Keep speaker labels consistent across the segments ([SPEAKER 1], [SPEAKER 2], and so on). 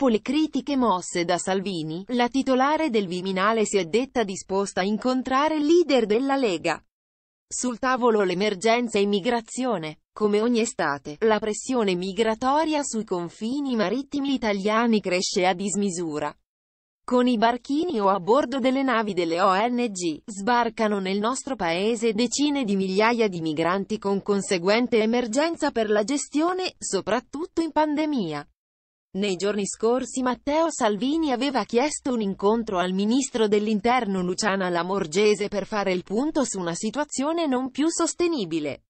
[SPEAKER 1] Dopo le critiche mosse da Salvini, la titolare del Viminale si è detta disposta a incontrare il leader della Lega. Sul tavolo l'emergenza immigrazione. Come ogni estate, la pressione migratoria sui confini marittimi italiani cresce a dismisura. Con i barchini o a bordo delle navi delle ONG, sbarcano nel nostro paese decine di migliaia di migranti con conseguente emergenza per la gestione, soprattutto in pandemia. Nei giorni scorsi Matteo Salvini aveva chiesto un incontro al ministro dell'interno Luciana Lamorgese per fare il punto su una situazione non più sostenibile.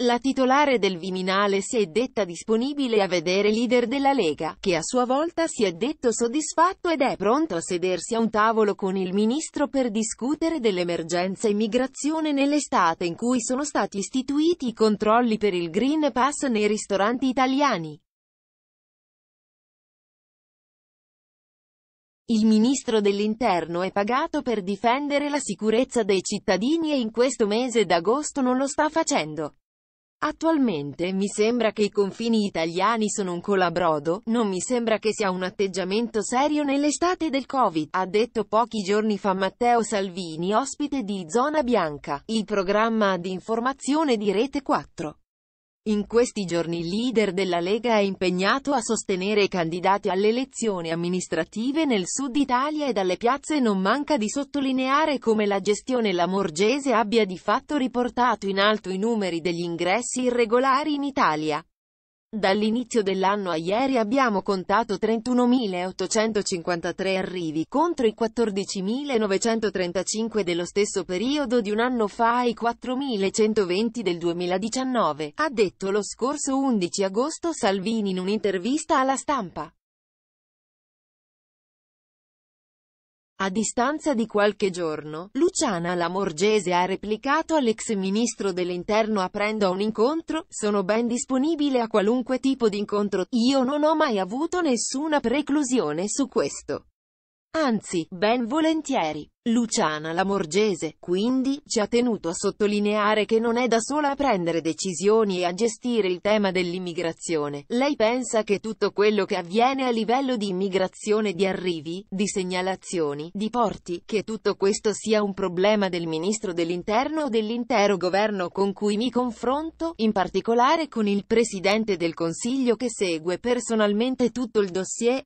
[SPEAKER 1] La titolare del Viminale si è detta disponibile a vedere leader della Lega, che a sua volta si è detto soddisfatto ed è pronto a sedersi a un tavolo con il ministro per discutere
[SPEAKER 2] dell'emergenza immigrazione nell'estate in cui sono stati istituiti i controlli per il Green Pass nei ristoranti italiani. Il ministro dell'interno è pagato per difendere la sicurezza
[SPEAKER 1] dei cittadini e in questo mese d'agosto non lo sta facendo. Attualmente mi sembra che i confini italiani sono un colabrodo, non mi sembra che sia un atteggiamento serio nell'estate del Covid, ha detto pochi giorni fa Matteo Salvini ospite di Zona Bianca, il programma di informazione di Rete 4. In questi giorni il leader della Lega è impegnato a sostenere i candidati alle elezioni amministrative nel sud Italia e dalle piazze non manca di sottolineare come la gestione lamorgese abbia di fatto riportato in alto i numeri degli ingressi irregolari in Italia. Dall'inizio dell'anno a ieri abbiamo contato 31.853 arrivi contro i 14.935 dello stesso periodo di un anno fa e i 4.120 del 2019, ha detto lo
[SPEAKER 2] scorso 11 agosto Salvini in un'intervista alla stampa. A distanza di qualche giorno, Luciana
[SPEAKER 1] Lamorgese ha replicato all'ex ministro dell'interno aprendo a un incontro, sono ben disponibile a qualunque tipo di incontro, io non ho mai avuto nessuna preclusione su questo. Anzi, ben volentieri. Luciana Lamorgese, quindi, ci ha tenuto a sottolineare che non è da sola a prendere decisioni e a gestire il tema dell'immigrazione. Lei pensa che tutto quello che avviene a livello di immigrazione di arrivi, di segnalazioni, di porti, che tutto questo sia un problema del Ministro dell'Interno o dell'intero governo con cui mi confronto, in particolare con
[SPEAKER 2] il Presidente del Consiglio che segue personalmente tutto il dossier,